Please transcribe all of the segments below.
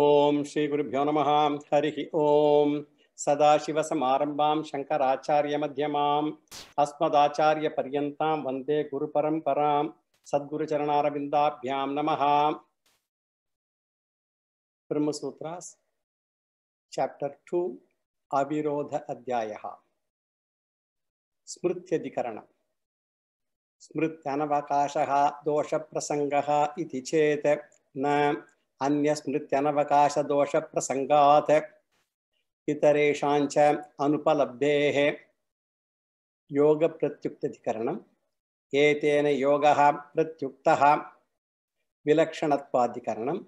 ॐ श्रीगुरुभ्यो नमः सरंभा शंकराचार्य मध्यमा अस्मदाचार्य पर्यता वंदे गुरुपरंपरा सद्गुरुचरणारविन्दाभ्यां नम ब्रह्मसूत्र चैप्टर टू अविरोध अध्याय स्मृत्यधिकरण स्मृत्यनवकाशः दोष प्रसंग न अन्यस्मृत्यनवकाशदोषप्रसङ्गात् इतरेषाञ्च अनुपलब्धेः योगप्रत्युक्तधिकरणम् एतेन योगः प्रत्युक्तः विलक्षणत्वाधिकरणम्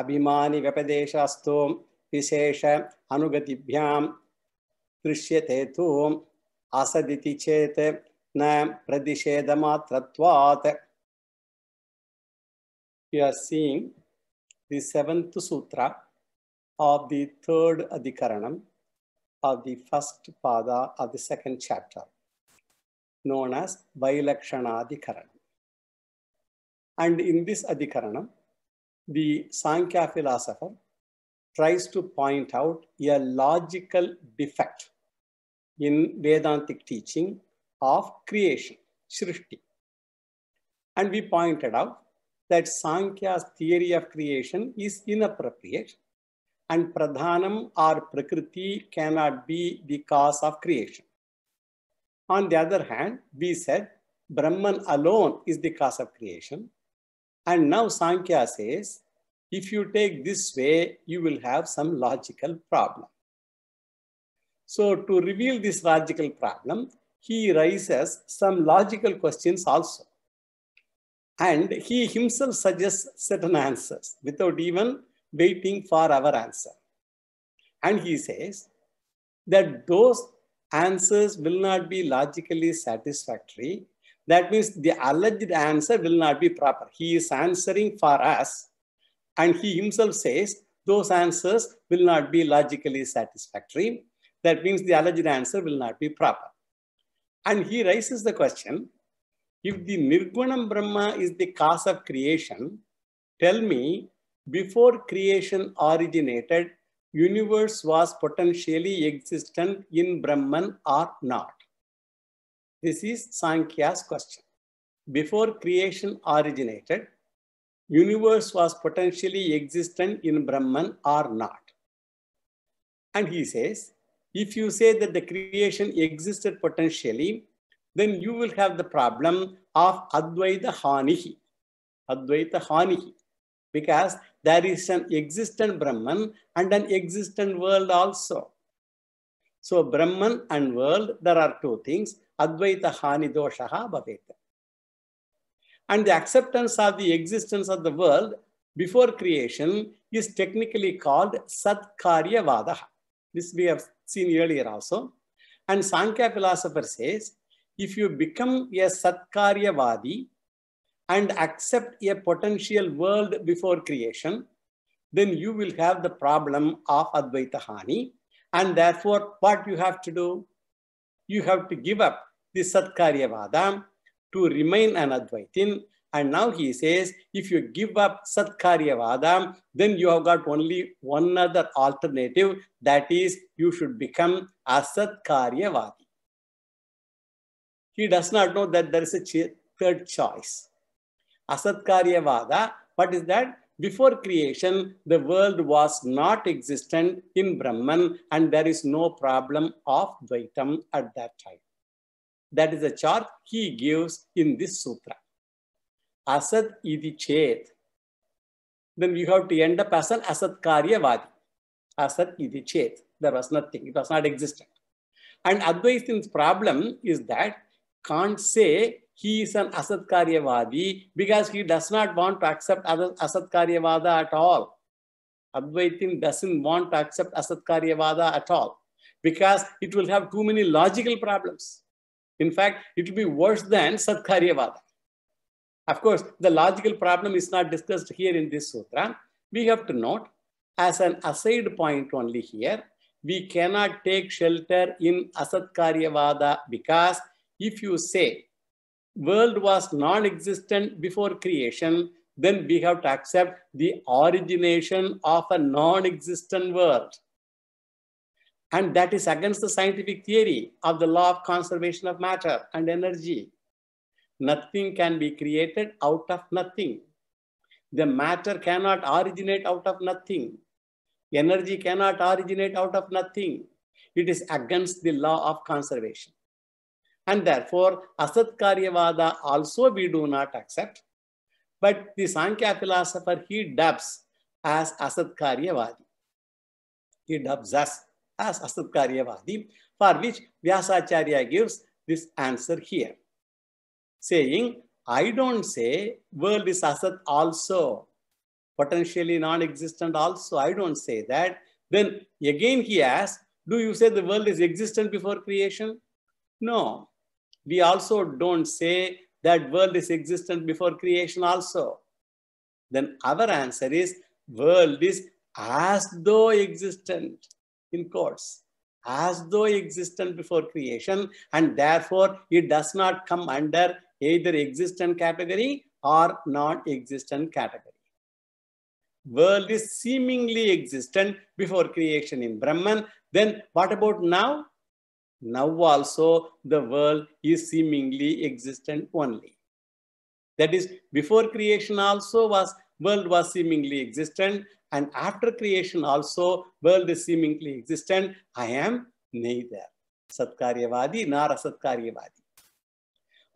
अभिमानिव्यपदेशास्तु विशेष अनुगतिभ्यां दृश्यते तु असदिति चेत् न प्रतिषेधमात्रत्वात् you are seeing the seventh sutra of the third adhikaranam of the first pada of the second chapter, known as Vailakshanadhikaranam. And in this adhikaranam, the Sankhya philosopher tries to point out a logical defect in Vedantic teaching of creation, Srishti. And we pointed out that sankhya's theory of creation is inappropriate and pradhanam or prakriti cannot be the cause of creation. On the other hand, we said Brahman alone is the cause of creation. And now Sankhya says, if you take this way, you will have some logical problem. So to reveal this logical problem, he raises some logical questions also. And he himself suggests certain answers without even waiting for our answer. And he says that those answers will not be logically satisfactory. That means the alleged answer will not be proper. He is answering for us. And he himself says those answers will not be logically satisfactory. That means the alleged answer will not be proper. And he raises the question if the Nirgunam Brahma is the cause of creation, tell me, before creation originated, universe was potentially existent in Brahman or not? This is Sankhya's question. Before creation originated, universe was potentially existent in Brahman or not? And he says, if you say that the creation existed potentially, then you will have the problem of Advaita Hanihi. Advaita Hanihi. Because there is an existent Brahman and an existent world also. So Brahman and world, there are two things. Advaita Hani Doshaha Bhaveta. And the acceptance of the existence of the world before creation is technically called satkarya vada. This we have seen earlier also. And Sankhya philosopher says if you become a Satkaryavadi and accept a potential world before creation, then you will have the problem of Advaita Hani. And therefore, what you have to do? You have to give up the Satkaryavada to remain an Advaitin. And now he says, if you give up Satkaryavada, then you have got only one other alternative, that is, you should become a Satkaryavadi he does not know that there is a third choice. Asatkaryavada, what is that? Before creation, the world was not existent in Brahman and there is no problem of Dvaitam at that time. That is the chart he gives in this sutra. Asat iti chet. Then you have to end up as an asatkaryavadi. Asat iti chet. There was nothing. It was not existent. And Advaitin's problem is that can't say he is an asatkaryavadi because he does not want to accept asatkaryavada at all. Advaitin doesn't want to accept asatkaryavada at all because it will have too many logical problems. In fact, it will be worse than satkaryavada. Of course, the logical problem is not discussed here in this sutra. We have to note as an aside point only here, we cannot take shelter in asatkaryavada because if you say world was non-existent before creation, then we have to accept the origination of a non-existent world. And that is against the scientific theory of the law of conservation of matter and energy. Nothing can be created out of nothing. The matter cannot originate out of nothing. Energy cannot originate out of nothing. It is against the law of conservation. And therefore, Asatkaryavada also we do not accept. But the Sankhya philosopher, he dubs as Asatkaryavadi. He dubs us as Asatkaryavadi, for which Vyasacharya gives this answer here, saying, I don't say world is asat also, potentially non-existent also. I don't say that. Then again he asks, do you say the world is existent before creation? No we also don't say that world is existent before creation also. Then our answer is world is as though existent in course, as though existent before creation, and therefore it does not come under either existent category or non-existent category. World is seemingly existent before creation in Brahman. Then what about now? Now also the world is seemingly existent only. That is, before creation also was world was seemingly existent, and after creation also world is seemingly existent. I am neither Satkaryavadi nor satkaryavadi.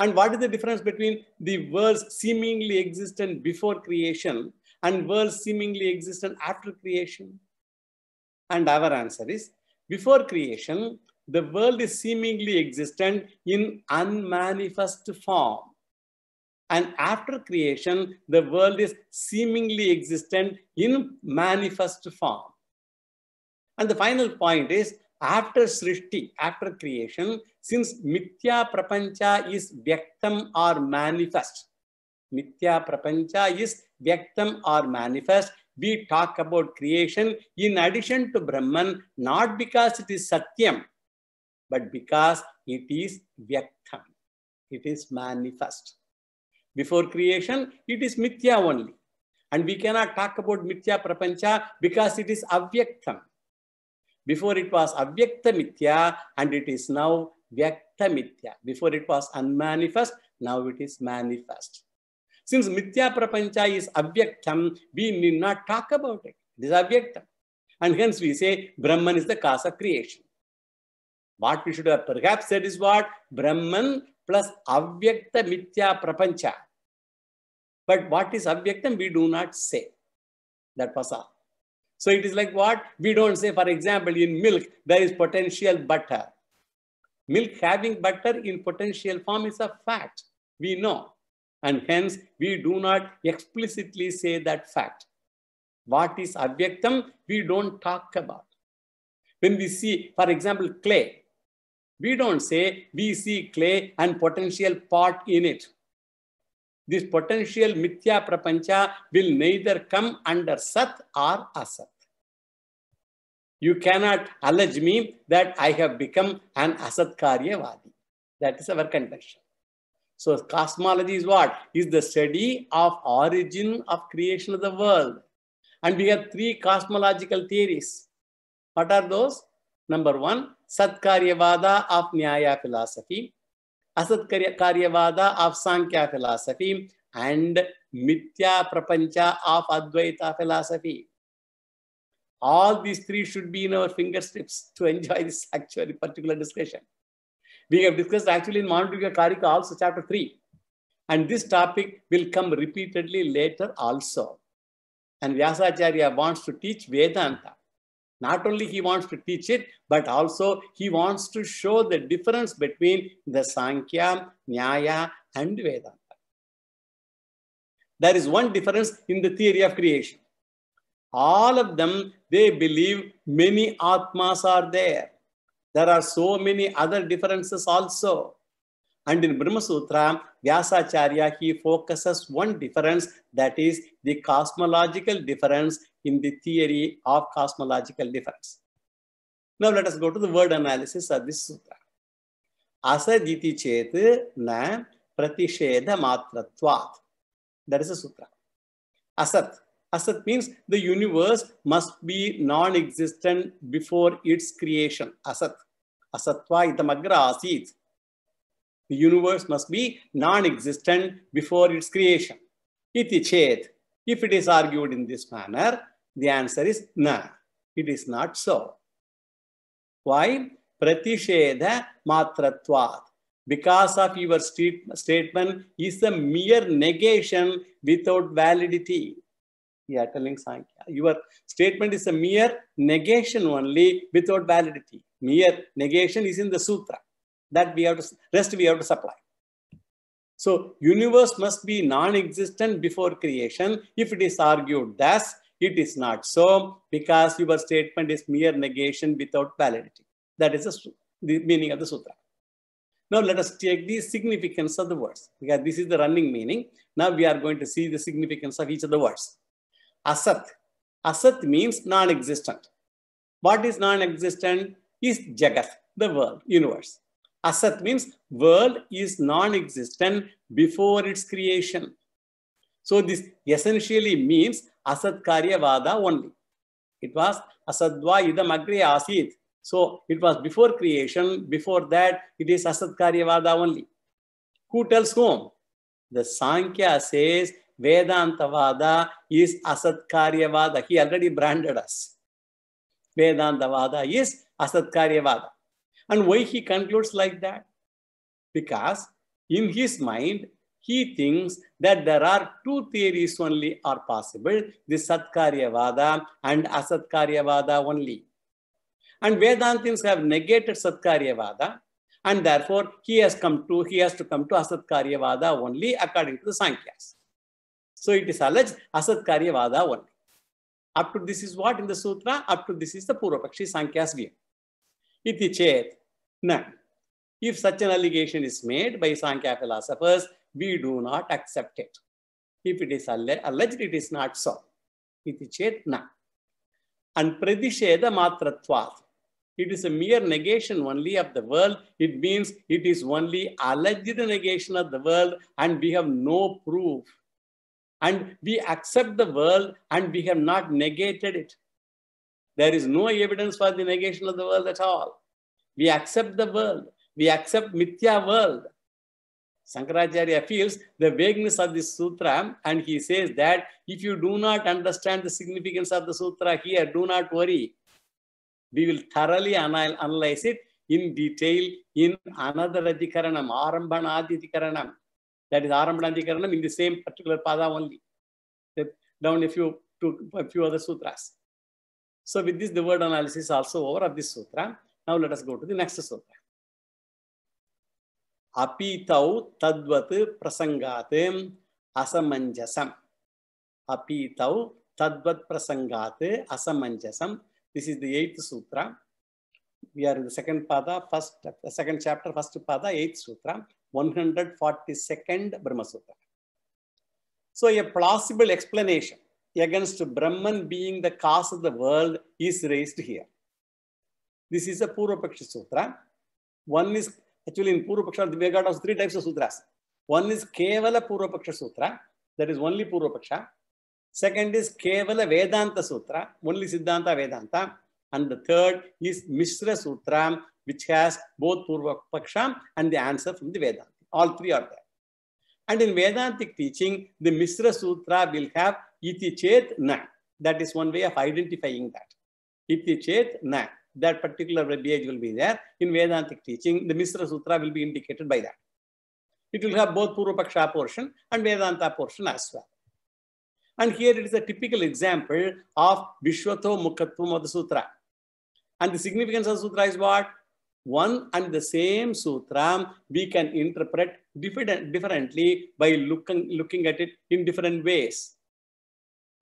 And what is the difference between the world seemingly existent before creation and world seemingly existent after creation? And our answer is, before creation, the world is seemingly existent in unmanifest form. And after creation, the world is seemingly existent in manifest form. And the final point is after Srishti, after creation, since Mithya Prapancha is Vyaktam or manifest, Mithya Prapancha is Vyaktam or manifest, we talk about creation in addition to Brahman, not because it is Satyam, but because it is vyaktam, it is manifest. Before creation, it is mithya only. And we cannot talk about mithya prapancha because it is avyaktam. Before it was avyakta mithya and it is now vyakta mithya. Before it was unmanifest, now it is manifest. Since mithya prapancha is avyaktam, we need not talk about it. It is avyaktam. And hence we say Brahman is the cause of creation. What we should have perhaps said is what? Brahman plus avyakta mitya prapancha. But what is avyaktam, we do not say. That was all. So it is like what? We don't say, for example, in milk, there is potential butter. Milk having butter in potential form is a fact. We know. And hence, we do not explicitly say that fact. What is avyaktam, we don't talk about. When we see, for example, clay, we don't say we see clay and potential part in it. This potential mithya prapancha will neither come under sat or asat. You cannot allege me that I have become an asatkaryavadi. That is our contention. So cosmology is what? Is the study of origin of creation of the world. And we have three cosmological theories. What are those? Number one, Satkaryavada of Nyaya philosophy, Asatkaryavada of Sankhya philosophy, and Mithya Prapancha of Advaita philosophy. All these three should be in our fingertips to enjoy this actually particular discussion. We have discussed actually in Mahanavika Karika also chapter 3. And this topic will come repeatedly later also. And vyasa Vyasacharya wants to teach Vedanta. Not only he wants to teach it, but also he wants to show the difference between the Sankhya, Nyaya, and Vedanta. There is one difference in the theory of creation. All of them, they believe many Atmas are there. There are so many other differences also. And in Brahma Sutra, Vyasacharya, he focuses one difference, that is the cosmological difference in the theory of cosmological difference. Now let us go to the word analysis of this sutra. Asaditi chet na pratishedha matratvat. That is a sutra. Asat. Asat means the universe must be non-existent before its creation. Asat. Asatva itamagra asit. The universe must be non-existent before its creation. Iti chet. If it is argued in this manner, the answer is no. It is not so. Why? Pratishedha matratvat. Because of your statement is a mere negation without validity. telling Sankhya. Your statement is a mere negation only without validity. Mere negation is in the sutra. That we have to rest we have to supply. So universe must be non-existent before creation. If it is argued thus, it is not so because your statement is mere negation without validity. That is the, the meaning of the sutra. Now let us take the significance of the words because this is the running meaning. Now we are going to see the significance of each of the words. Asat. Asat means non-existent. What is non-existent? Is Jagat, the world, universe. Asat means world is non-existent before its creation. So this essentially means asatkaryavada only. It was asadva idam agre asit. So it was before creation, before that it is asatkaryavada only. Who tells whom? The Sankhya says Vedantavada is asatkaryavada. He already branded us. Vedantavada is asatkaryavada. And why he concludes like that? Because in his mind, he thinks that there are two theories only are possible, the Satkaryavada and Asatkaryavada only. And Vedantins have negated Satkaryavada and therefore he has come to, he has to come to Asatkaryavada only according to the Sankhya's. So it is alleged Asatkaryavada only. Up to this is what in the Sutra? Up to this is the Purvapakshi Sankhya's view. Iti chet. na if such an allegation is made by Sankhya philosophers, we do not accept it. If it is alleged, it is not so. It is chetna. And pradisheda matratvat. It is a mere negation only of the world. It means it is only alleged negation of the world and we have no proof. And we accept the world and we have not negated it. There is no evidence for the negation of the world at all. We accept the world. We accept mithya world Sankaracharya feels the vagueness of this sutra and he says that if you do not understand the significance of the sutra here, do not worry. We will thoroughly analyze it in detail in another adhikaranam, arambhanadhikaranam. That is arambhanadhikaranam in the same particular pada only. Down a few, to a few other sutras. So with this, the word analysis also over of this sutra. Now let us go to the next sutra. அபீதௌ தத்வத்து பிரசங்காத்து அசமஞ்சசம் அபீதௌ தத்வத் பிரசங்காத்து அசமஞ்சசம் this is the eighth sutra we are in the second pada first the second chapter first pada eighth sutra 142nd brahma sutra so a plausible explanation against brahman being the cause of the world is raised here this is a purvapaksha sutra one is Actually, in Purvapaksha, we got also three types of sutras. One is Kevala Purvapaksha Sutra, that is only Purvapaksha. Second is Kevala Vedanta Sutra, only Siddhanta Vedanta. And the third is Mishra Sutra, which has both Purvapaksha and the answer from the Vedanta. All three are there. And in Vedantic teaching, the Mishra Sutra will have Iti Chet Na. That is one way of identifying that. Iti Chet Na. that particular verbiage will be there. In Vedantic teaching, the Misra Sutra will be indicated by that. It will have both Purupaksha portion and Vedanta portion as well. And here it is a typical example of Vishwato Mukhatvam of the Sutra. And the significance of the Sutra is what? One and the same Sutra we can interpret different, differently by looking, looking at it in different ways.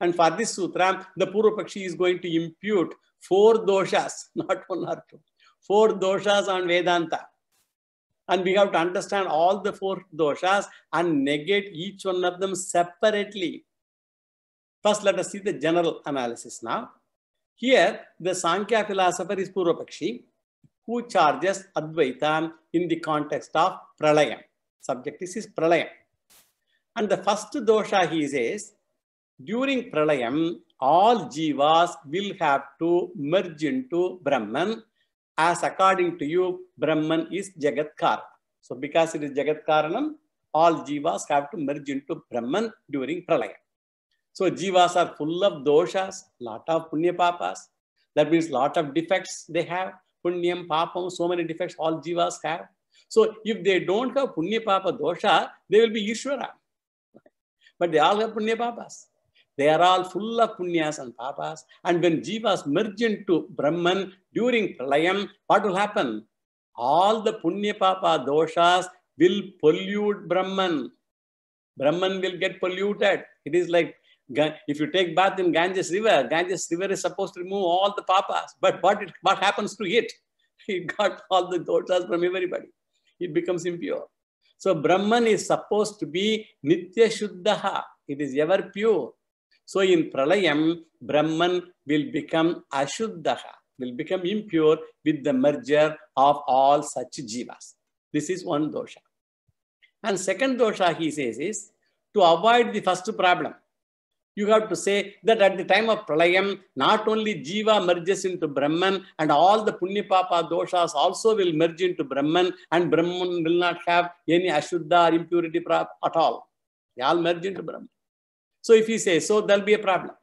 And for this Sutra, the Purupakshi is going to impute four doshas, not one or two, four doshas on Vedanta. And we have to understand all the four doshas and negate each one of them separately. First, let us see the general analysis now. Here, the Sankhya philosopher is Purvapakshi, who charges Advaitan in the context of Pralayam. Subject is his Pralayam. And the first dosha he says during pralayam, all jivas will have to merge into Brahman as according to you, Brahman is Jagat kar So because it is Jagat Karanam, all jivas have to merge into Brahman during pralayam. So jivas are full of doshas, lot of punya papas. That means lot of defects they have. Punyam, papam, so many defects all jivas have. So if they don't have punya papa dosha, they will be Ishvara. But they all have punya papas. They are all full of punyas and papas. And when jivas merge into Brahman during pralayam, what will happen? All the punya papa doshas will pollute Brahman. Brahman will get polluted. It is like if you take bath in Ganges river, Ganges river is supposed to remove all the papas. But what, it, what happens to it? It got all the doshas from everybody. It becomes impure. So Brahman is supposed to be Nitya Shuddha. It is ever pure. So in pralayam, Brahman will become ashuddha, will become impure with the merger of all such jivas. This is one dosha. And second dosha, he says, is to avoid the first problem. You have to say that at the time of pralayam, not only jiva merges into Brahman and all the punyapapa doshas also will merge into Brahman and Brahman will not have any ashuddha or impurity at all. They all merge into Brahman. So if you say so, there'll be a problem.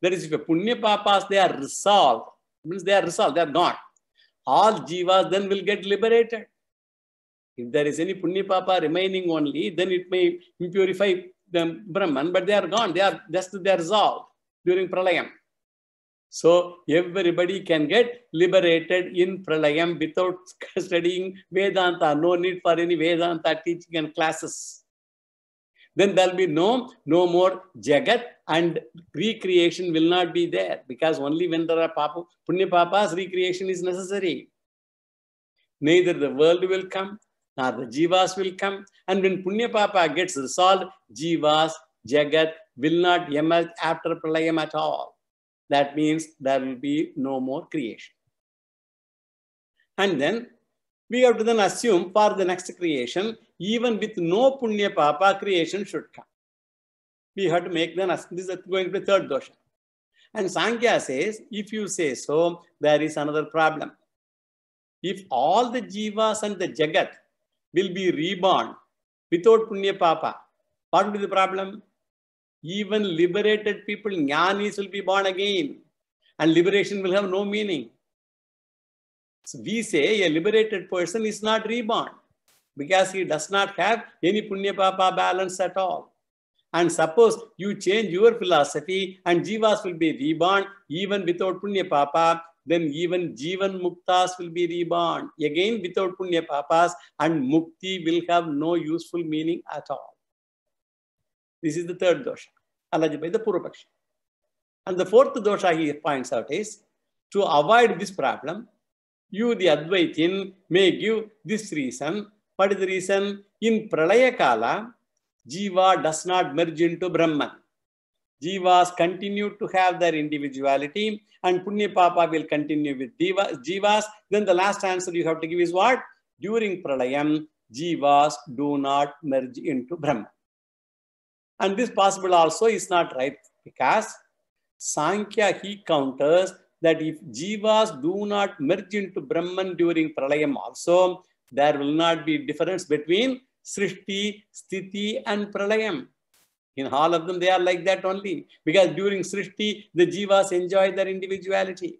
That is, if your punya papas they are resolved, means they are resolved, they are gone. All jivas then will get liberated. If there is any punya papa remaining only, then it may impurify the Brahman, but they are gone. They are just they are resolved during pralayam. So everybody can get liberated in pralayam without studying Vedanta. No need for any Vedanta teaching and classes then there'll be no, no more Jagat and recreation will not be there because only when there are papa, Punya Papas, recreation is necessary. Neither the world will come, nor the Jivas will come. And when Punya Papa gets resolved, Jivas, Jagat will not emerge after Pralayam at all. That means there will be no more creation. And then we have to then assume for the next creation, even with no punya papa, creation should come. We have to make then this is going to be third dosha. And Sankhya says, if you say so, there is another problem. If all the jivas and the jagat will be reborn without punya papa, what will be the problem? Even liberated people, jnanis, will be born again. And liberation will have no meaning. So we say a liberated person is not reborn because he does not have any punya papa balance at all. And suppose you change your philosophy and jivas will be reborn even without punya papa, then even jivan muktas will be reborn again without punya papas and mukti will have no useful meaning at all. This is the third dosha, alleged by the Purupaksha. And the fourth dosha he points out is to avoid this problem, you, the Advaitin, may give this reason. What is the reason? In Pralaya Kala, Jiva does not merge into Brahman. Jivas continue to have their individuality and Punya Papa will continue with Jivas. Then the last answer you have to give is what? During Pralayam, Jivas do not merge into Brahman. And this possible also is not right because Sankhya he counters that if jivas do not merge into Brahman during pralayam also, there will not be difference between Srishti, Sthiti and Pralayam. In all of them, they are like that only. Because during Srishti, the Jivas enjoy their individuality.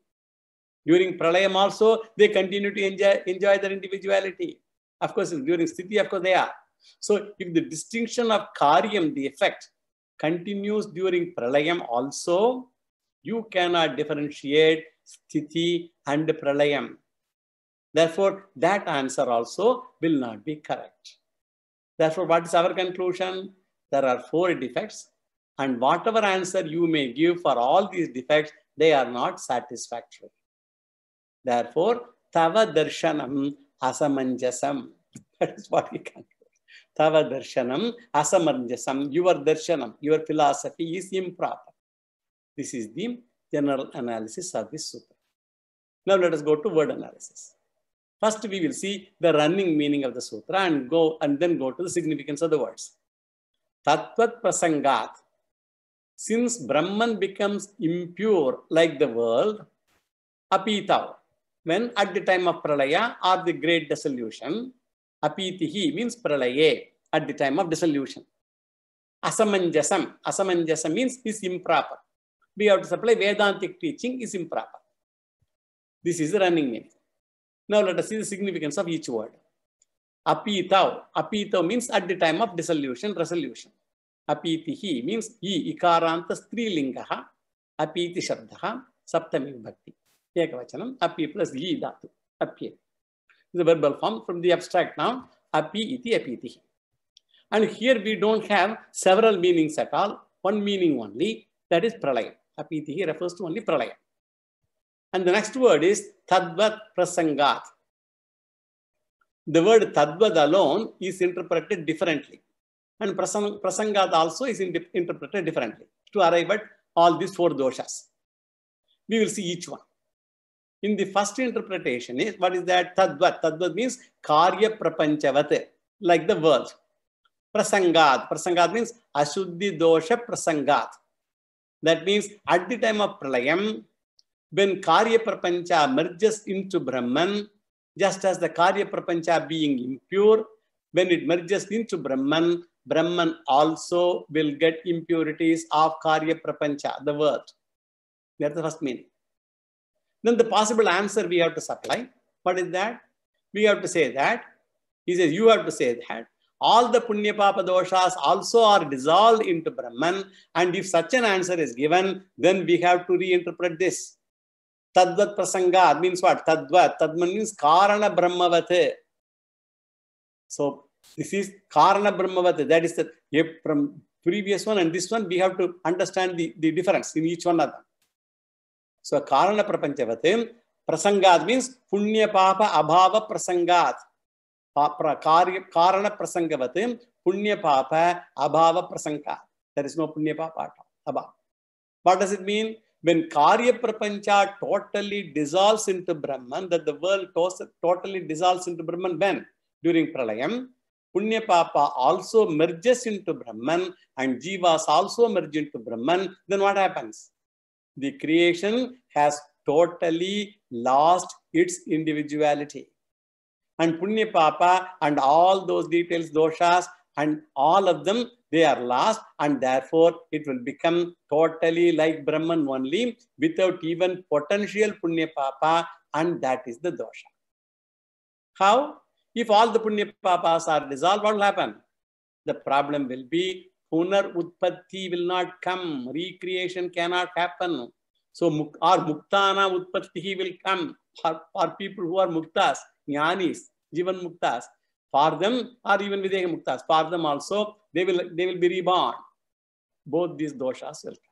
During Pralayam also, they continue to enjoy, enjoy their individuality. Of course, during Sthiti, of course, they are. So if the distinction of Karyam, the effect, continues during Pralayam also, you cannot differentiate sthiti and pralayam. Therefore, that answer also will not be correct. Therefore, what is our conclusion? There are four defects and whatever answer you may give for all these defects, they are not satisfactory. Therefore, tava darshanam asamanjasam. That is what we conclude. Tava darshanam asamanjasam. Your darshanam, your philosophy is improper. This is the general analysis of this sutra. Now let us go to word analysis. First, we will see the running meaning of the sutra and go and then go to the significance of the words. Tatvat prasangat. Since Brahman becomes impure like the world, apitav. When at the time of pralaya or the great dissolution, apitihi means pralaye at the time of dissolution. Asamanjasam. Asamanjasam means is improper. we have to supply Vedantic teaching is improper. This is the running name. Now let us see the significance of each word. Apitav. Apitav means at the time of dissolution, resolution. Apitihi means he ikarant strilingaha apiti shabdaha saptami bhakti. Ekavachanam api plus yi dhatu. Apye. The verbal form from the abstract noun api iti apitihi. And here we don't have several meanings at all. One meaning only that is pralaya. apiti refers to only pralaya. And the next word is tadvat prasangat. The word tadvat alone is interpreted differently. And prasangat also is interpreted differently to arrive at all these four doshas. We will see each one. In the first interpretation is what is that tadvat? Tadvat means karya prapanchavat, like the world. Prasangat. Prasangat means ashuddhi dosha prasangat. That means at the time of Pralayam, when Karya Prapancha merges into Brahman, just as the Karya Prapancha being impure, when it merges into Brahman, Brahman also will get impurities of Karya Prapancha, the word. That's the first meaning. Then the possible answer we have to supply. What is that? We have to say that. He says, you have to say that. all the punya papa doshas also are dissolved into brahman and if such an answer is given then we have to reinterpret this tadvat prasanga means what tadvat tad means karana brahmavate so this is karana brahmavate that is the from previous one and this one we have to understand the, the difference in each one of them so karana prapanchavate prasanga means punya papa abhava prasangat कार्य कारण प्रसंगवत पुण्य पाप अभाव प्रसंग there is no punya papa at all above what does it mean when karya prapancha totally dissolves into brahman that the world totally dissolves into brahman when during pralayam punya papa also merges into brahman and jivas also merge into brahman then what happens the creation has totally lost its individuality and Punya Papa and all those details, doshas, and all of them, they are lost and therefore it will become totally like Brahman only without even potential Punya Papa and that is the dosha. How? If all the Punya Papas are dissolved, what will happen? The problem will be Punar Utpatti will not come. Recreation cannot happen. So, our Muktana Utpatti will come for, for people who are Muktas, Jnanis. Jivan Muktas. For them or even Videga Muktas. For them also, they will, they will be reborn. Both these doshas will come.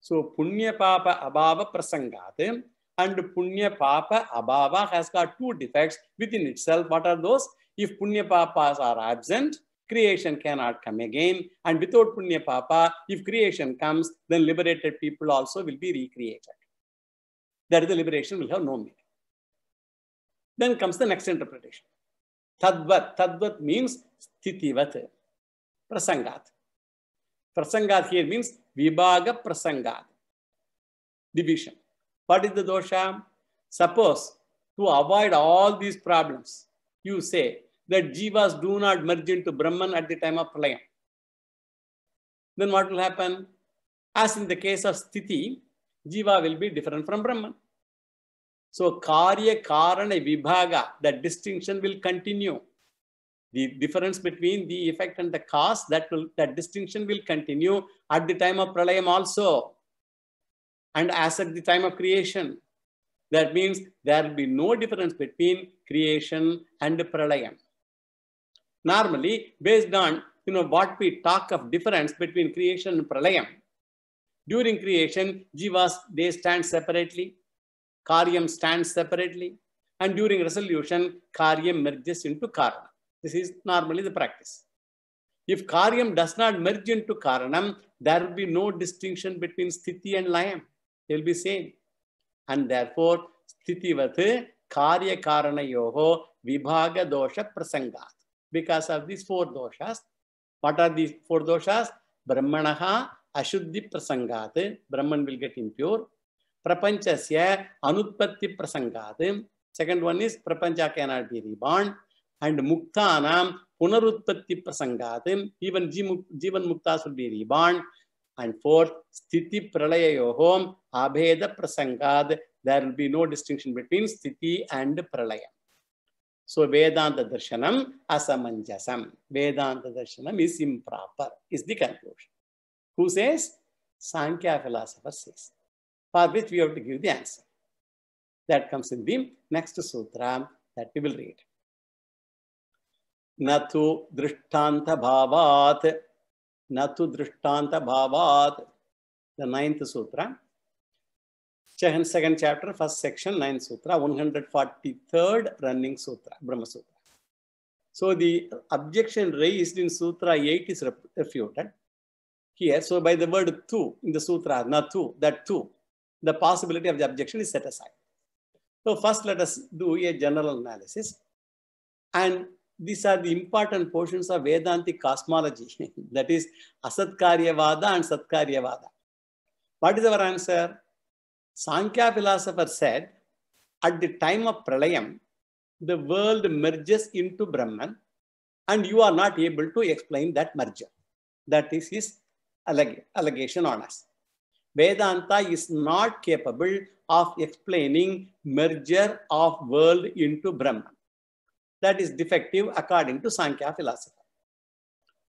So Punya Papa Abhava Prasangate and Punya Papa Abhava has got two defects within itself. What are those? If Punya Papas are absent, creation cannot come again. And without Punya Papa, if creation comes, then liberated people also will be recreated. That is the liberation will have no meaning. Then comes the next interpretation. Tadvat. Tadvat means sthitivat. Prasangat. Prasangat here means vibhaga prasangat. Division. What is the dosha? Suppose to avoid all these problems, you say that jivas do not merge into Brahman at the time of pralaya. Then what will happen? As in the case of sthiti, jiva will be different from Brahman. So karya karana vibhaga, that distinction will continue. The difference between the effect and the cause, that will that distinction will continue at the time of pralayam also, and as at the time of creation. That means there will be no difference between creation and pralayam. Normally, based on you know what we talk of difference between creation and pralayam. During creation, jivas they stand separately Karyam stands separately. And during resolution, Karyam merges into Karanam. This is normally the practice. If Karyam does not merge into Karanam, there will be no distinction between Sthiti and Layam. They will be same. And therefore, sthiti vath Karya karana yoho Vibhaga Dosha Prasangat. Because of these four doshas, what are these four doshas? Brahmanaha Ashuddhi Prasangat. Brahman will get impure. प्रपञ्चस्य अनुत्पत्तिप्रसङ्गात् second one is प्रपञ्च cannot be rebound and मुक्तानां पुनरुत्पत्तिप्रसङ्गात् जीवन् जीमुक् जीवन्मुक्ता should be rebound and fourth स्थितिप्रलययोः अभेदप्रसङ्गात् there will be no distinction between sthiti and pralaya. So Vedanta darshanam asamanjasam. Vedanta darshanam is improper, is the conclusion. Who says? Sankhya philosopher says. for which we have to give the answer. That comes in the next sutra that we will read. न तु दृष्टान्तभावात् न drishtanta bhavat, the ninth sutra. second, second chapter, first section, ninth sutra, 143rd running sutra, Brahma Sutra. So the objection raised in Sutra 8 is refuted here. So by the word tu in the sutra, na tu, that tu, the possibility of the objection is set aside. So first let us do a general analysis. And these are the important portions of Vedantic cosmology, that is Asatkaryavada and Satkaryavada. What is our answer? Sankhya philosopher said, at the time of Pralayam, the world merges into Brahman and you are not able to explain that merger. That is his allegation on us. Vedanta is not capable of explaining merger of world into Brahman. That is defective according to Sankhya philosopher.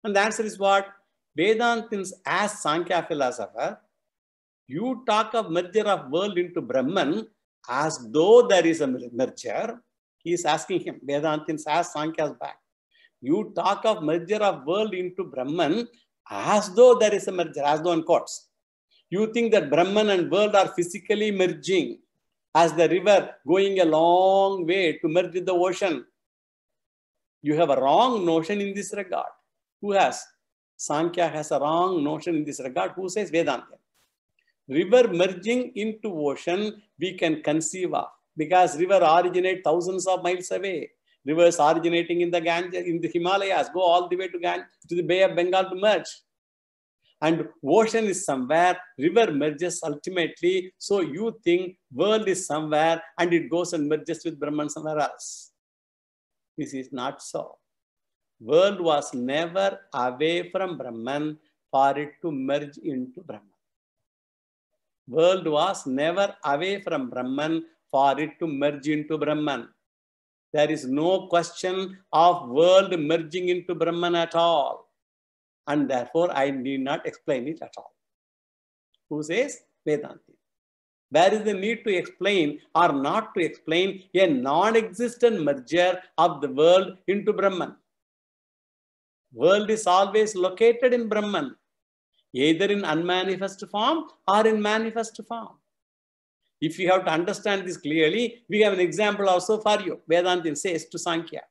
And the answer is what? Vedantins as Sankhya philosopher, you talk of merger of world into Brahman as though there is a merger. He is asking him, Vedantins as Sankhya's back. You talk of merger of world into Brahman as though there is a merger, as though in quotes you think that Brahman and world are physically merging as the river going a long way to merge with the ocean. You have a wrong notion in this regard. Who has? Sankhya has a wrong notion in this regard. Who says Vedanta? River merging into ocean, we can conceive of because river originate thousands of miles away. Rivers originating in the Ganges, in the Himalayas, go all the way to, Ganges, to the Bay of Bengal to merge and ocean is somewhere, river merges ultimately. So you think world is somewhere and it goes and merges with Brahman somewhere else. This is not so. World was never away from Brahman for it to merge into Brahman. World was never away from Brahman for it to merge into Brahman. There is no question of world merging into Brahman at all and therefore I need not explain it at all. Who says? Vedanti. Where is the need to explain or not to explain a non-existent merger of the world into Brahman. World is always located in Brahman, either in unmanifest form or in manifest form. If you have to understand this clearly, we have an example also for you. Vedantin says to Sankhya.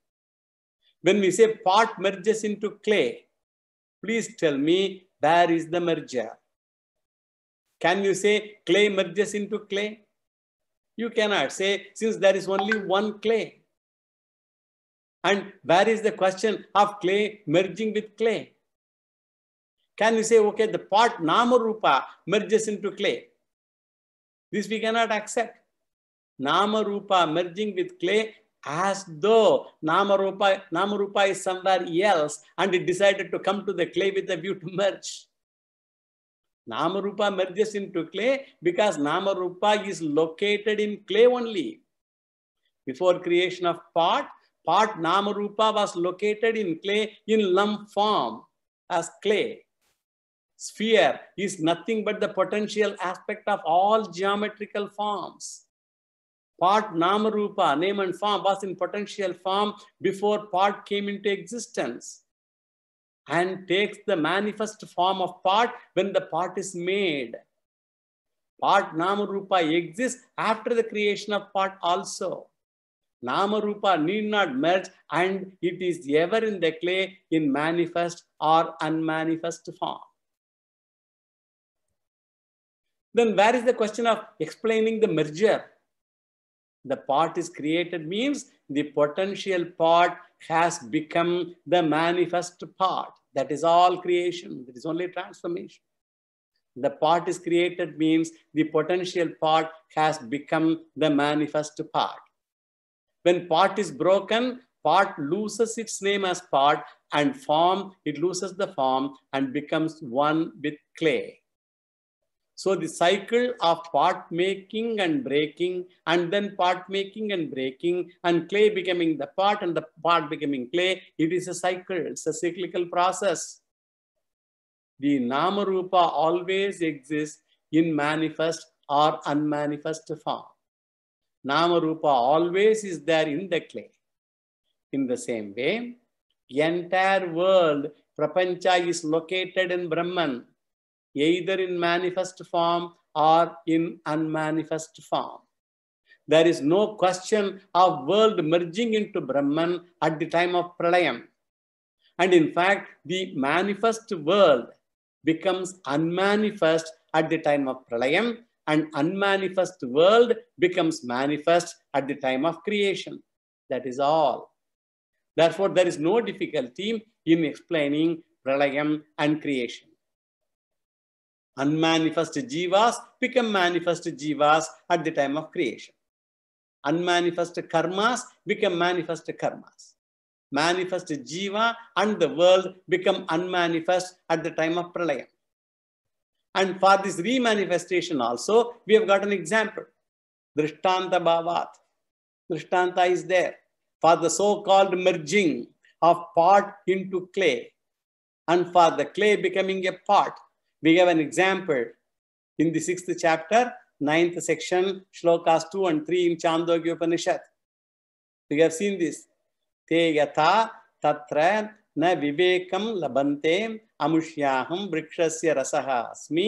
When we say pot merges into clay, Please tell me where is the merger? Can you say clay merges into clay? You cannot say since there is only one clay. And where is the question of clay merging with clay? Can you say, okay, the part Namarupa merges into clay? This we cannot accept. Namarupa merging with clay as though Namarupa, Namarupa is somewhere else and it decided to come to the clay with a view to merge. Namarupa merges into clay because Namarupa is located in clay only. Before creation of pot, pot Namarupa was located in clay in lump form as clay. Sphere is nothing but the potential aspect of all geometrical forms part Namarupa, name and form, was in potential form before part came into existence and takes the manifest form of part when the part is made. Part Namarupa exists after the creation of part also. Namarupa need not merge and it is ever in the clay in manifest or unmanifest form. Then where is the question of explaining the merger? The part is created means the potential part has become the manifest part. That is all creation. That is only transformation. The part is created means the potential part has become the manifest part. When part is broken, part loses its name as part and form, it loses the form and becomes one with clay. So the cycle of part making and breaking, and then part making and breaking, and clay becoming the part and the part becoming clay, it is a cycle, it's a cyclical process. The Namarupa always exists in manifest or unmanifest form. Namarupa always is there in the clay. In the same way, the entire world, Prapancha is located in Brahman either in manifest form or in unmanifest form. There is no question of world merging into Brahman at the time of Pralayam. And in fact, the manifest world becomes unmanifest at the time of Pralayam and unmanifest world becomes manifest at the time of creation. That is all. Therefore, there is no difficulty in explaining Pralayam and creation. Unmanifest jivas become manifest jivas at the time of creation. Unmanifest karmas become manifest karmas. Manifest jiva and the world become unmanifest at the time of pralaya. And for this remanifestation also, we have got an example. Drishtanta Bhavat. Drishtanta is there for the so-called merging of pot into clay and for the clay becoming a pot We gave an example in the sixth chapter, ninth section, shlokas 2 and 3 in Chandogya Upanishad. We have seen this. Te yatha tatra न विवेकम लभन्ते अमुष्याहम वृक्षस्य रसः अस्मि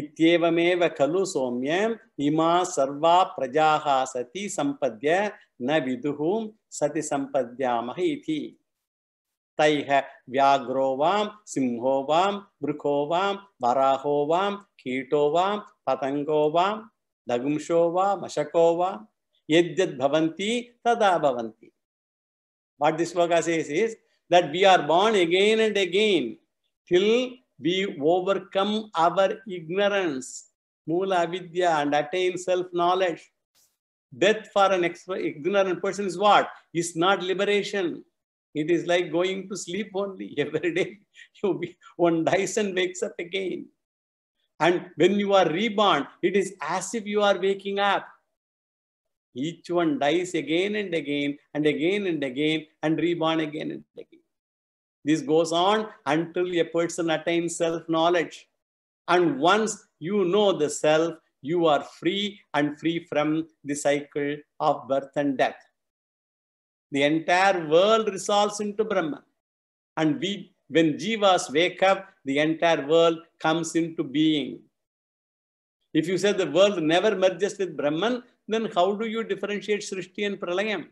इत्येवमेव खलु सौम्य इमा सर्वा प्रजाः सति सम्पद्य न विदुः सति सम्पद्यामः इति తైహ వ్యాఘ్రోవాం సింహోవాం వృకోవాం వరాహోవాం కీటోవాం పతంగోవాం దగుంశోవా మశకోవా యద్యద్ భవంతి తదా భవంతి what this shloka says is that we are born again and again till we overcome our ignorance మూల అవిద్య and attain self knowledge death for an ex ignorant person is what is not liberation It is like going to sleep only every day. You one dies and wakes up again. And when you are reborn, it is as if you are waking up. Each one dies again and again and again and again and reborn again and again. This goes on until a person attains self-knowledge. And once you know the self, you are free and free from the cycle of birth and death the entire world resolves into Brahman, And we, when jivas wake up, the entire world comes into being. If you say the world never merges with Brahman, then how do you differentiate Srishti and Pralayam?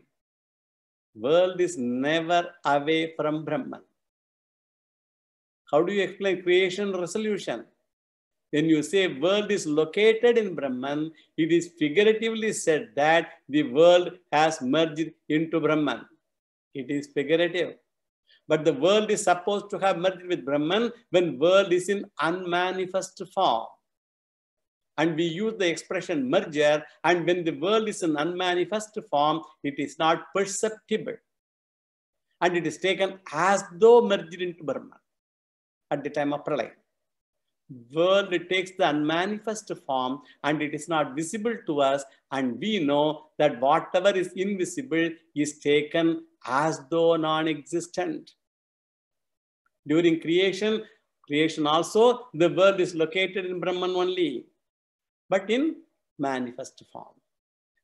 World is never away from Brahman. How do you explain creation resolution? When you say world is located in Brahman, it is figuratively said that the world has merged into Brahman. It is figurative. But the world is supposed to have merged with Brahman when world is in unmanifest form. And we use the expression merger, and when the world is in unmanifest form, it is not perceptible. And it is taken as though merged into Brahman at the time of pralaya world takes the unmanifest form and it is not visible to us and we know that whatever is invisible is taken as though non-existent during creation creation also the world is located in brahman only but in manifest form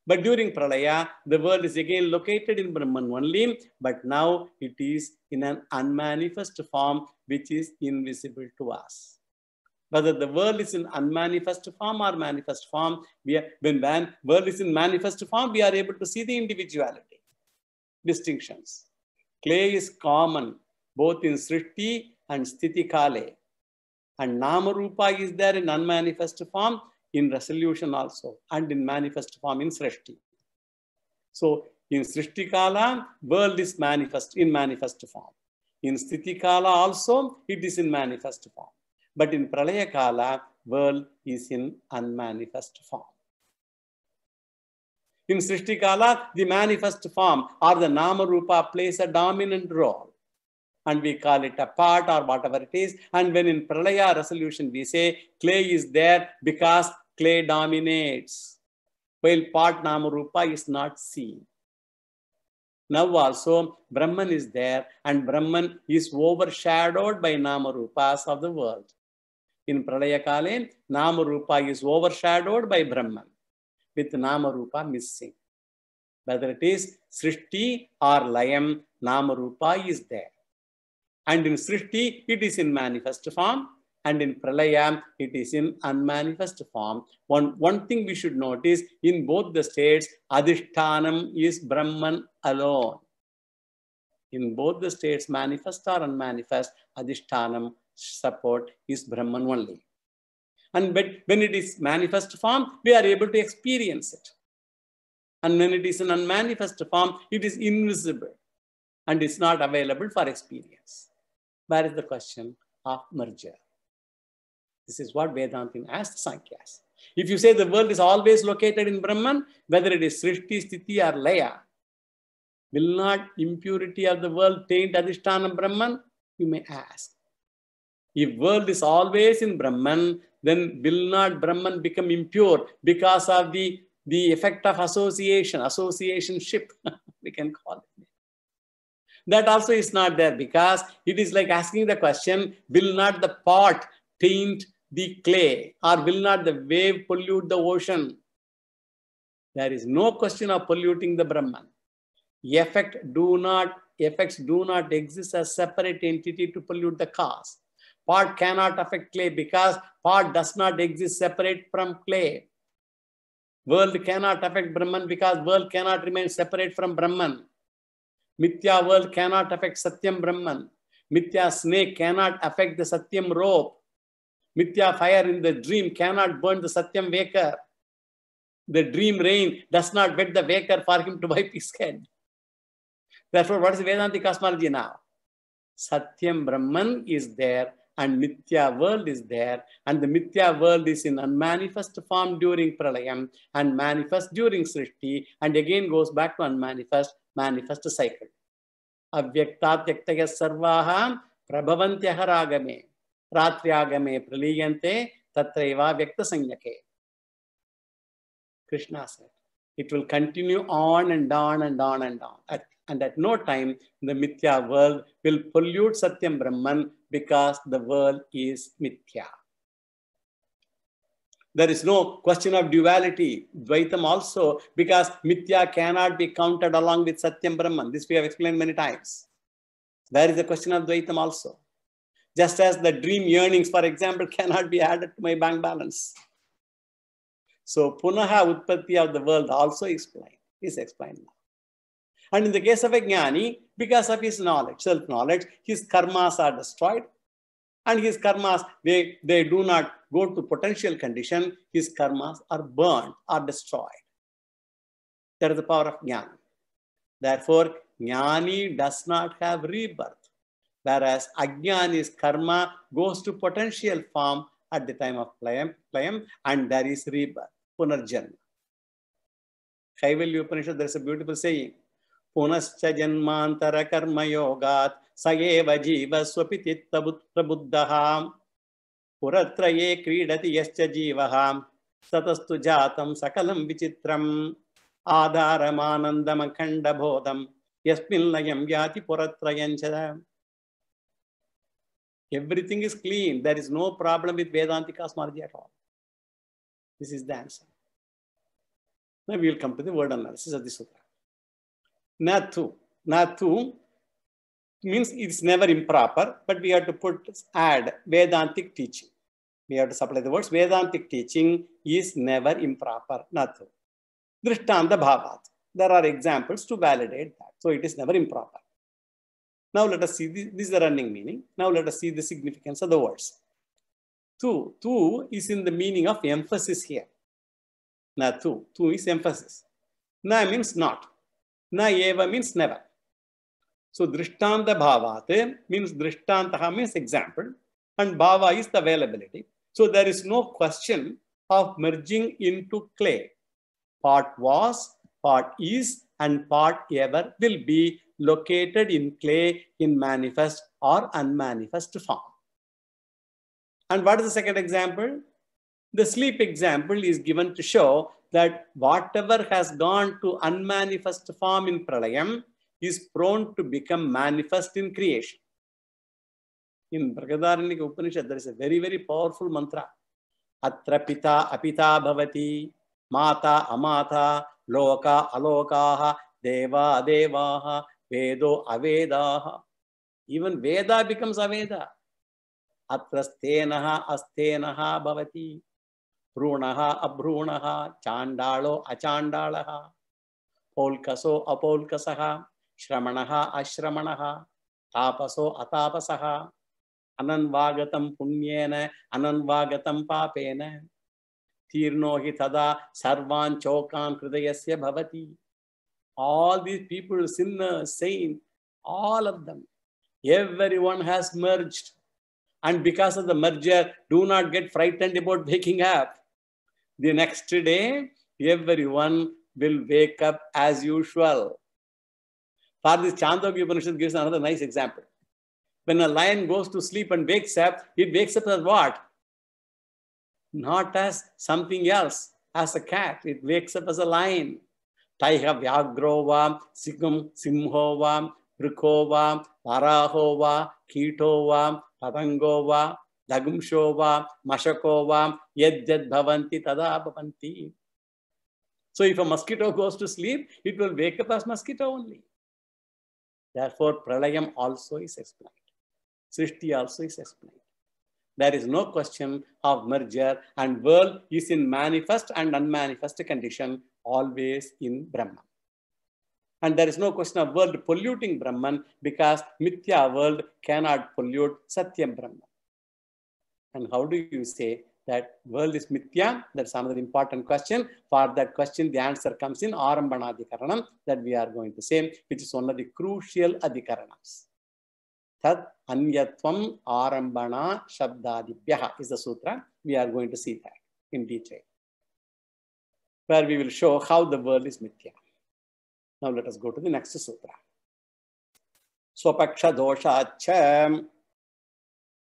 but during pralaya the world is again located in brahman only but now it is in an unmanifest form which is invisible to us whether the world is in unmanifest form or manifest form, we are, when man, world is in manifest form, we are able to see the individuality, distinctions. Clay is common both in Srishti and Sthiti Kale. And Namarupa is there in unmanifest form, in resolution also, and in manifest form in Srishti. So in Srishti Kala, world is manifest in manifest form. In Sthiti Kala also, it is in manifest form. But in Pralaya Kala, world is in unmanifest form. In Srishti Kala, the manifest form or the Nama Rupa plays a dominant role. And we call it a part or whatever it is. And when in Pralaya resolution, we say clay is there because clay dominates. While part Nama Rupa is not seen. Now also Brahman is there and Brahman is overshadowed by Nama Rupas of the world in Pralayakale, Namarupa is overshadowed by Brahman, with Namarupa missing. Whether it is Srishti or Layam, Namarupa is there. And in Srishti, it is in manifest form, and in Pralaya, it is in unmanifest form. One, one thing we should notice in both the states, Adhishtanam is Brahman alone. In both the states, manifest or unmanifest, Adhishtanam support is Brahman only. And when it is manifest form, we are able to experience it. And when it is an unmanifest form, it is invisible and it is not available for experience. Where is the question of merger? This is what Vedantin asks Sankhyas. If you say the world is always located in Brahman, whether it is Srishti, Sthiti or Laya, will not impurity of the world taint of Brahman? You may ask. If world is always in Brahman, then will not Brahman become impure because of the, the effect of association, associationship, we can call it. That also is not there because it is like asking the question, will not the pot taint the clay or will not the wave pollute the ocean? There is no question of polluting the Brahman. Effect do not, effects do not exist as separate entity to pollute the cause Pot cannot affect clay because pot does not exist separate from clay. World cannot affect Brahman because world cannot remain separate from Brahman. Mithya world cannot affect Satyam Brahman. Mithya snake cannot affect the Satyam rope. Mithya fire in the dream cannot burn the Satyam waker. The dream rain does not wet the waker for him to wipe his head. Therefore, what is Vedantic cosmology now? Satyam Brahman is there and Mithya world is there. And the Mithya world is in unmanifest form during Pralayam and manifest during Srishti and again goes back to unmanifest, manifest cycle. Avyaktatyaktaya sarvaha prabhavantyahar ratriagame praliyante tatraiva vyakta sanyake. Krishna said, it will continue on and on and on and on. At And at no time, the Mithya world will pollute Satyam Brahman because the world is Mithya. There is no question of duality, Dvaitam also, because Mithya cannot be counted along with Satyam Brahman. This we have explained many times. There is a question of Dvaitam also. Just as the dream yearnings, for example, cannot be added to my bank balance. So Punaha Utpatti of the world also explained, is explained now. And in the case of a jnani, because of his knowledge, self-knowledge, his karmas are destroyed. And his karmas, they, they do not go to potential condition. His karmas are burned, are destroyed. That is the power of jnana. Therefore, jnani does not have rebirth. Whereas ajnani's karma goes to potential form at the time of playam, playam and there is rebirth, punarjanma. Kaivalya Upanishad, there is a beautiful saying. पुनश्च जन्मांतर कर्मयोगा सव जीव स्वीति प्रबुद्ध पुरत्र ये क्रीडति यीव ततस्तु जात सकल विचित्रम आधारमानंदम खंड बोधम यस्म याति everything is clean there is no problem with वेदांति कास्मारजी at all this is the answer Now we will come to the word analysis of the sutra. not to. Not to means it's never improper, but we have to put add Vedantic teaching. We have to supply the words Vedantic teaching is never improper, not to. Drishtanta Bhavat. There are examples to validate that. So it is never improper. Now let us see, this, this is the running meaning. Now let us see the significance of the words. Tu, tu is in the meaning of emphasis here. Na tu, tu is emphasis. Na means not. Na eva means never. So drishtanta bhavat means drishtantaha means example and bhava is the availability. So there is no question of merging into clay. Part was, part is and part ever will be located in clay in manifest or unmanifest form. And what is the second example? The sleep example is given to show that whatever has gone to unmanifest form in pralayam is prone to become manifest in creation. In Bragadaranyaka Upanishad, there is a very, very powerful mantra. Atra pita apita bhavati, mata amata, loka alokaha, deva devaha, vedo avedaha. Even Veda becomes Aveda. Atrastenaha astenaha bhavati. भ्रूणः अभ्रूणः चाण्डालो अचाण्डालः पौल्कसो अपौल्कसः श्रमणः अश्रमणः तापसो अतापसः अनन्वागतं पुण्येन अनन्वागतं पापेन तीर्णो हि तदा सर्वान् चोकान् हृदयस्य भवति all these people sinners saints all of them everyone has merged and because of the merger do not get frightened about waking up The next day, everyone will wake up as usual. For this, Chandogya Upanishad gives another nice example. When a lion goes to sleep and wakes up, it wakes up as what? Not as something else, as a cat. It wakes up as a lion. Taiha Vyagrova, Sigum Simhova, Vrikova, Varahova, kitova, Padangova, लघुंशो वा mashako bhavanti tada bhavanti so if a mosquito goes to sleep it will wake up as mosquito only therefore pralayam also is explained srishti also is explained there is no question of merger and world is in manifest and unmanifest condition always in brahman and there is no question of world polluting brahman because mithya world cannot pollute satyam brahman And how do you say that world is mithya? That's another important question. For that question, the answer comes in Arambana Adhikaranam that we are going to say, which is one of the crucial adhikaranas tat Anyatvam Arambana Shabdadibhyaha is the sutra. We are going to see that in detail. Where we will show how the world is mithya. Now let us go to the next sutra. Swapakshadoshacha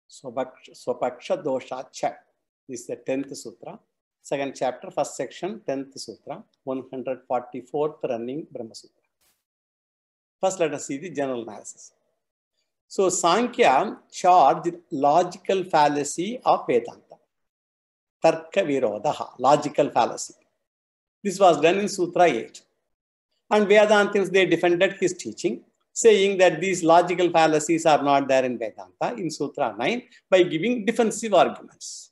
Swapaksha dosha check. This is the 10th sutra. Second chapter, first section, 10th sutra, 144th running Brahma Sutra. First, let us see the general analysis. So, Sankhya charged logical fallacy of Vedanta. Tarka virodaha, logical fallacy. This was done in Sutra 8. And Vedantins, they defended his teaching saying that these logical fallacies are not there in Vedanta in Sutra 9 by giving defensive arguments.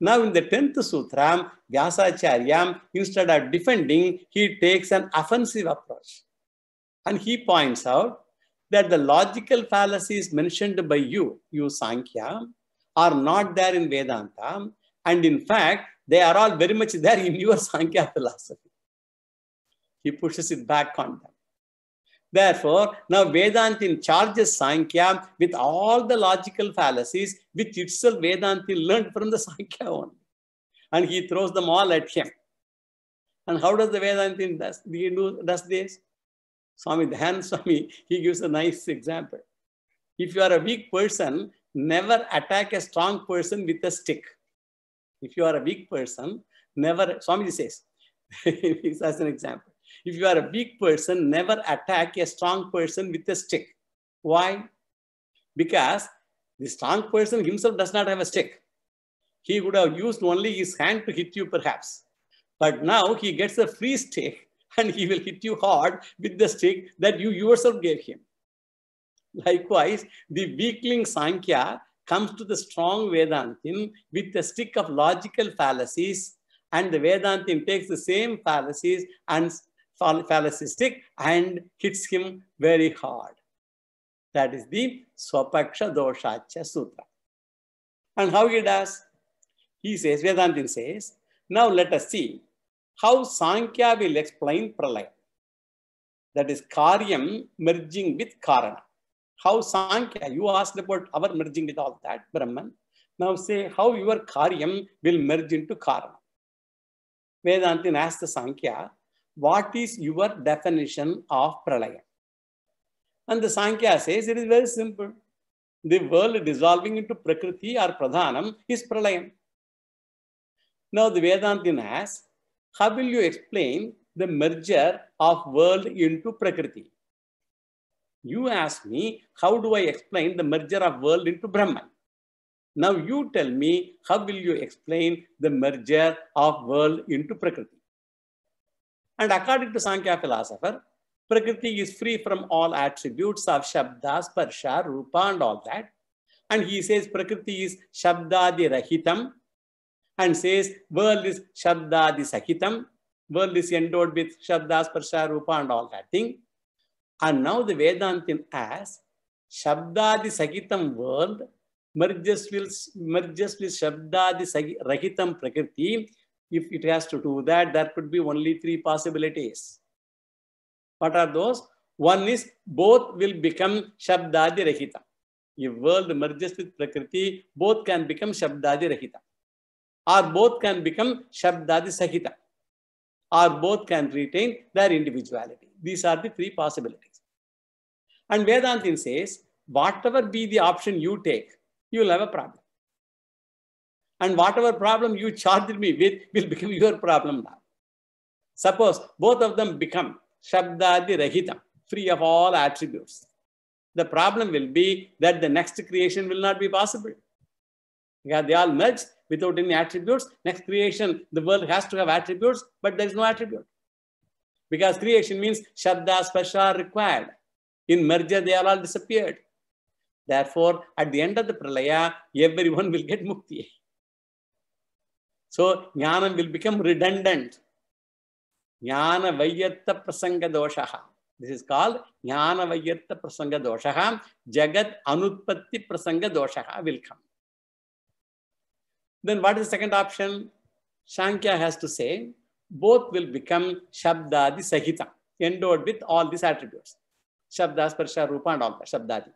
Now in the 10th Sutra, Vyasacharyam, instead of defending, he takes an offensive approach. And he points out that the logical fallacies mentioned by you, you Sankhya, are not there in Vedanta. And in fact, they are all very much there in your Sankhya philosophy. He pushes it back on them. Therefore, now Vedantin charges Sankhya with all the logical fallacies which itself Vedantin learned from the Sankhya only. And he throws them all at him. And how does the Vedantin does, he do, does this? Swami Dhyan Swami, he gives a nice example. If you are a weak person, never attack a strong person with a stick. If you are a weak person, never, Swami says, as an example, if you are a weak person, never attack a strong person with a stick. Why? Because the strong person himself does not have a stick. He would have used only his hand to hit you perhaps. But now he gets a free stick and he will hit you hard with the stick that you yourself gave him. Likewise, the weakling Sankhya comes to the strong Vedantin with the stick of logical fallacies and the Vedantin takes the same fallacies and phallicistic and hits him very hard. That is the Swapaksha Doshacha Sutra. And how he does? He says, Vedantin says, now let us see how Sankhya will explain Pralaya. That is Karyam merging with Karana. How Sankhya, you asked about our merging with all that, Brahman. Now say how your Karyam will merge into Karana. Vedantin asks the Sankhya, what is your definition of pralaya? And the Sankhya says it is very simple. The world dissolving into Prakriti or Pradhanam is pralayam. Now the Vedantin asks, how will you explain the merger of world into Prakriti? You ask me, how do I explain the merger of world into Brahman? Now you tell me, how will you explain the merger of world into Prakriti? And according to Sankhya philosopher, Prakriti is free from all attributes of Shabda, Sparsha, Rupa and all that. And he says Prakriti is Shabdadi Rahitam and says world is Shabdadi Sahitam. World is endowed with Shabda, Sparsha, Rupa and all that thing. And now the Vedantin asks, Shabdadi Sahitam world merges with, merges with Shabdadi Rahitam Prakriti If it has to do that, there could be only three possibilities. What are those? One is both will become Shabdadi Rahita. If world merges with Prakriti, both can become Shabdadi Rahita. Or both can become Shabdadi Sahita. Or both can retain their individuality. These are the three possibilities. And Vedantin says, whatever be the option you take, you will have a problem and whatever problem you charged me with will become your problem now. Suppose both of them become Shabdadi Rahita, free of all attributes. The problem will be that the next creation will not be possible. Yeah, they all merge without any attributes. Next creation, the world has to have attributes, but there is no attribute. Because creation means Shabda, Spasha required. In merger, they all disappeared. Therefore, at the end of the Pralaya, everyone will get Mukti. So jnana will become redundant. Jnana vayyatta prasanga doshaha. This is called jnana vayyatta prasanga doshaha. Jagat anutpatti prasanga doshaha will come. Then what is the second option? Shankya has to say both will become shabdadi sahita, endowed with all these attributes. Shabda, sparsha, rupa and all that, shabdadi.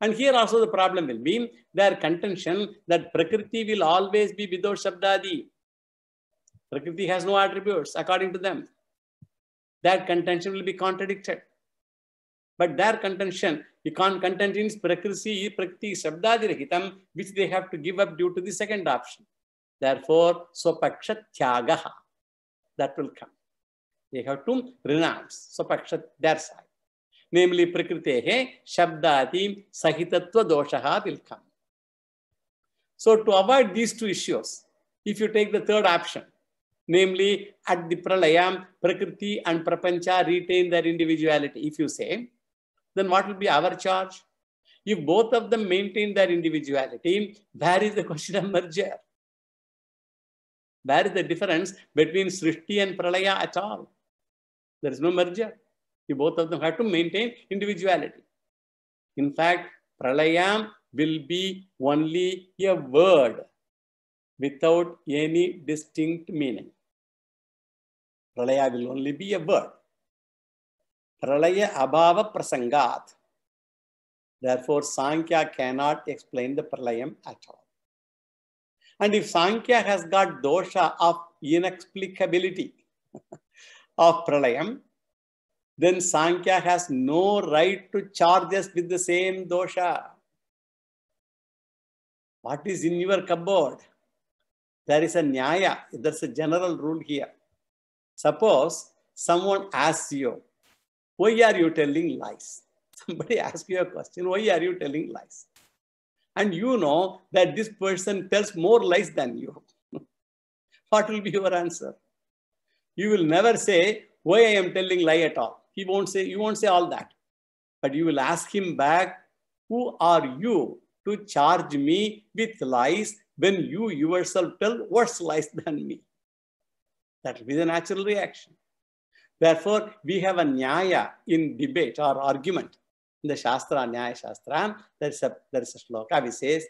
And here also the problem will be their contention that Prakriti will always be without Shabdadi. Prakriti has no attributes according to them. Their contention will be contradicted. But their contention, you can't contend in Prakriti, Prakriti Shabdadi Rahitam, which they have to give up due to the second option. Therefore, Sopaksha Tyagaha. That will come. They have to renounce sopakshat their side namely prakriti shabdati sahitatva doshaha will come. So to avoid these two issues, if you take the third option, namely at the pralayam, prakriti and prapancha retain their individuality, if you say, then what will be our charge? If both of them maintain their individuality, where is the question of merger? Where is the difference between Srishti and Pralaya at all? There is no merger. You both of them have to maintain individuality. In fact, pralayam will be only a word without any distinct meaning. Pralaya will only be a word. Pralaya abhava prasangat. Therefore, Sankhya cannot explain the pralayam at all. And if Sankhya has got dosha of inexplicability of pralayam, then Sankhya has no right to charge us with the same dosha. What is in your cupboard? There is a nyaya, there's a general rule here. Suppose someone asks you, why are you telling lies? Somebody asks you a question, why are you telling lies? And you know that this person tells more lies than you. what will be your answer? You will never say, why I am telling lie at all. He won't say, you won't say all that. But you will ask him back, who are you to charge me with lies when you yourself tell worse lies than me? That will be the natural reaction. Therefore, we have a nyaya in debate or argument. In the Shastra, Nyaya Shastra, there is a, there is a shloka which says,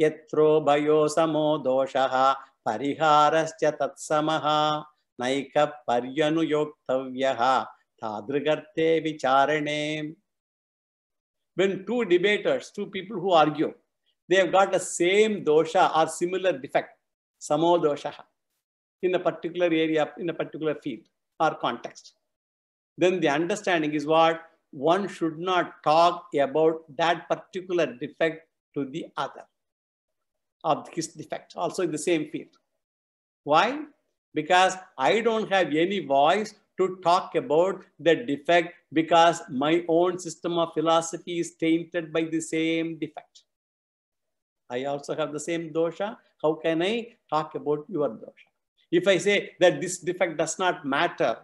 Yatro bhayo samo doshaha pariharascha tatsamah naika paryanuyoktavyah tadrigarthe vicharane. When two debaters, two people who argue, they have got the same dosha or similar defect, samo dosha, in a particular area, in a particular field or context. Then the understanding is what one should not talk about that particular defect to the other of his defect, also in the same field. Why? Because I don't have any voice to talk about the defect because my own system of philosophy is tainted by the same defect. I also have the same dosha. How can I talk about your dosha? If I say that this defect does not matter,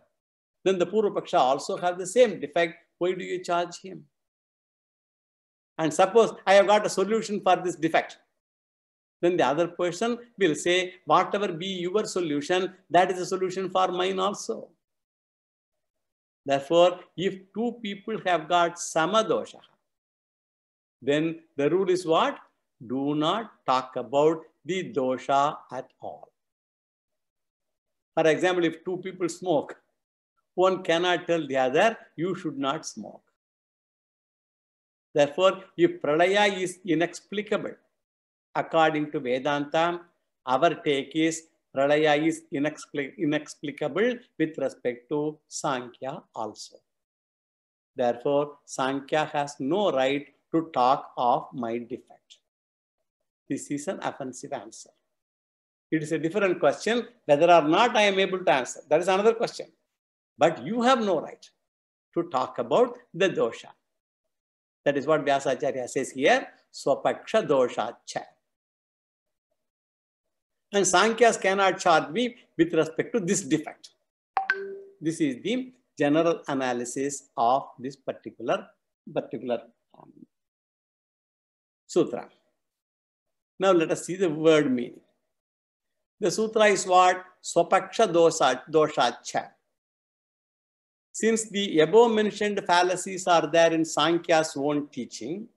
then the Purupaksha also have the same defect. Why do you charge him? And suppose I have got a solution for this defect. Then the other person will say, whatever be your solution, that is a solution for mine also. Therefore, if two people have got samadosha, then the rule is what? Do not talk about the dosha at all. For example, if two people smoke, one cannot tell the other, you should not smoke. Therefore, if pralaya is inexplicable, according to Vedanta, our take is Pradaya is inexplic inexplicable with respect to Sankhya also. Therefore, Sankhya has no right to talk of my defect. This is an offensive answer. It is a different question whether or not I am able to answer. That is another question. But you have no right to talk about the dosha. That is what Vyasacharya says here, Swapaksha dosha cha. And Sankhyas cannot charge me with respect to this defect. This is the general analysis of this particular, particular um, sutra. Now let us see the word meaning. The sutra is what? Swapaksha dosha, cha. Since the above mentioned fallacies are there in Sankhya's own teaching,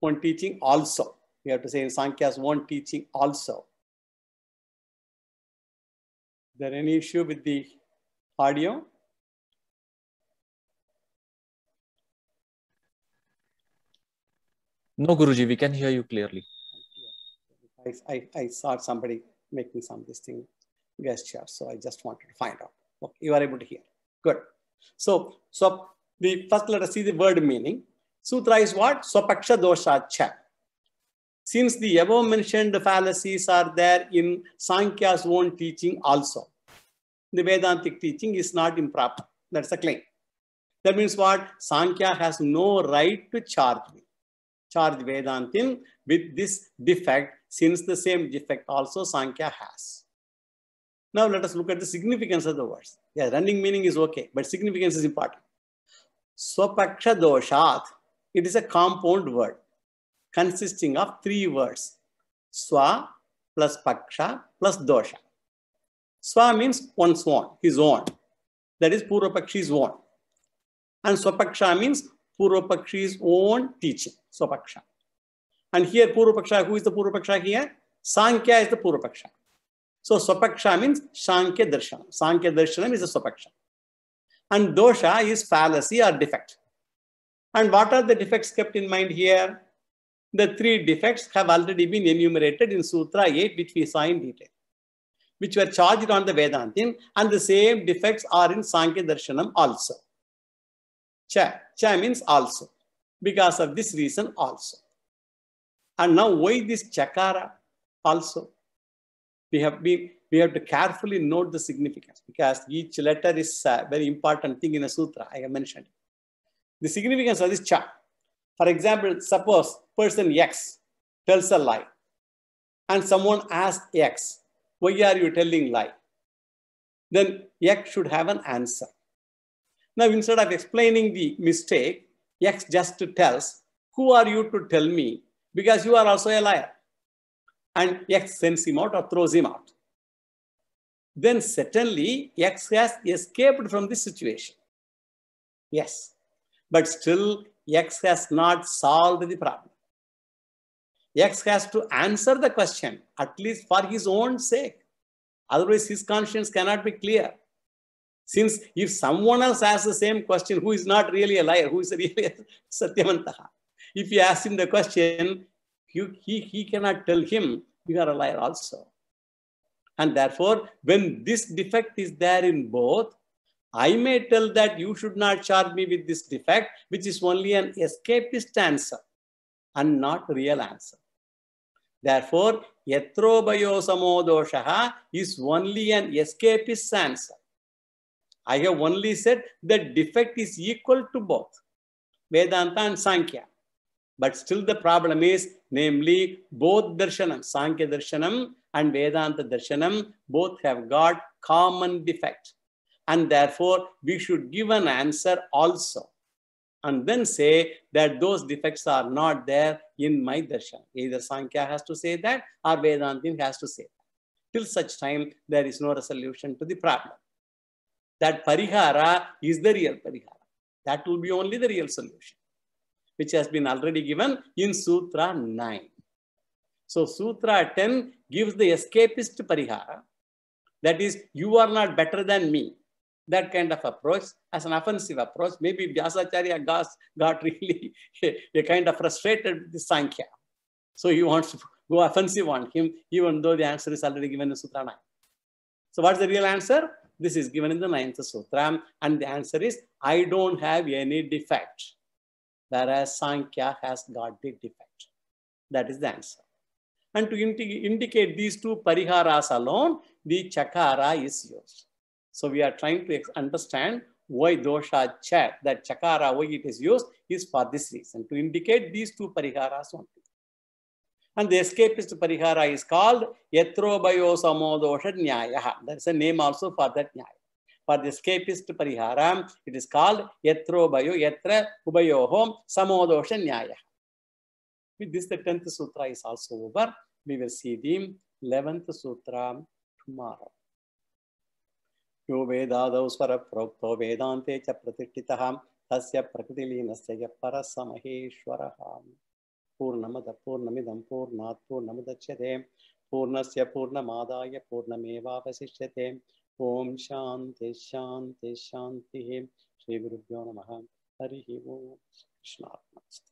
own teaching also, we have to say in Sankhya's own teaching also, there any issue with the audio? No, Guruji, we can hear you clearly. I, I, I saw somebody making some this thing gesture, so I just wanted to find out. Okay, you are able to hear. Good. So, so the first let us see the word meaning. Sutra is what? Swapaksha cha. Since the above mentioned fallacies are there in Sankhya's own teaching also. the Vedantic teaching is not improper. That's a claim. That means what? Sankhya has no right to charge me. Charge Vedantin with this defect, since the same defect also Sankhya has. Now let us look at the significance of the words. Yeah, running meaning is okay, but significance is important. Swapaksha doshat, it is a compound word consisting of three words. Swa plus paksha plus dosha. Swa means one's own, his own. That is Purvapakshi's own. And Swapaksha means Purvapakshi's own teaching, Swapaksha. And here Purvapaksha, who is the Purvapaksha here? Sankhya is the Purvapaksha. So Swapaksha means Sankhya Darshanam. Sankhya Darshanam is the Swapaksha. And Dosha is fallacy or defect. And what are the defects kept in mind here? The three defects have already been enumerated in Sutra 8, which we saw in detail which were charged on the Vedantin, and the same defects are in Sankhya Darshanam also. Cha, cha means also. Because of this reason also. And now why this chakara also? We have been we have to carefully note the significance because each letter is a very important thing in a sutra. I have mentioned the significance of this cha. For example, suppose person X tells a lie, and someone asks X, why are you telling lie? Then X should have an answer. Now, instead of explaining the mistake, X just tells, who are you to tell me? Because you are also a liar. And X sends him out or throws him out. Then certainly X has escaped from this situation. Yes. But still, X has not solved the problem. X has to answer the question, at least for his own sake. Otherwise, his conscience cannot be clear. Since if someone else asks the same question, who is not really a liar, who is really a Satyamantaha? If you ask him the question, he, he, he cannot tell him, you are a liar also. And therefore, when this defect is there in both, I may tell that you should not charge me with this defect, which is only an escapist answer and not real answer. Therefore, samodoshaha is only an escapist answer. I have only said that defect is equal to both Vedanta and Sankhya. But still the problem is, namely, both darshanam, Sankhya darshanam and Vedanta darshanam, both have got common defect. And therefore, we should give an answer also and then say that those defects are not there in my darshan. Either Sankhya has to say that or Vedantin has to say that. Till such time, there is no resolution to the problem. That parihara is the real parihara. That will be only the real solution, which has been already given in Sutra 9. So Sutra 10 gives the escapist parihara. That is, you are not better than me that kind of approach as an offensive approach. Maybe Vyasacharya got, got really a kind of frustrated with the Sankhya. So he wants to go offensive on him, even though the answer is already given in Sutra 9. So what's the real answer? This is given in the ninth Sutra. And the answer is, I don't have any defect. Whereas Sankhya has got the defect. That is the answer. And to indi indicate these two pariharas alone, the chakara is used. So we are trying to understand why dosha cha, that chakara, why it is used, is for this reason, to indicate these two pariharas only. And the escapist parihara is called Yatrobayo Samodosha Nyayaha. That's a name also for that Nyaya. For the escapist parihara, it is called Yatrobayo Yatra Ubayohom Samodosha Nyayaha. With this, the 10th sutra is also over. We will see the 11th sutra tomorrow. यो वेदादौ स्वरप्रोक्तो वेदान्ते च प्रतिष्ठितः तस्य प्रकृतिलीनस्य य परः महेश्वरः पूर्णमद पूर्णमिदं पूर्णमुदच्यते पूर्णस्य पूर्णमादाय पूर्णमेवावशिष्यते ॐ शान्ति शान्ति शान्तिः श्रीगुरुभ्यो नमः हरिः ओं कृष्णात्मस्ते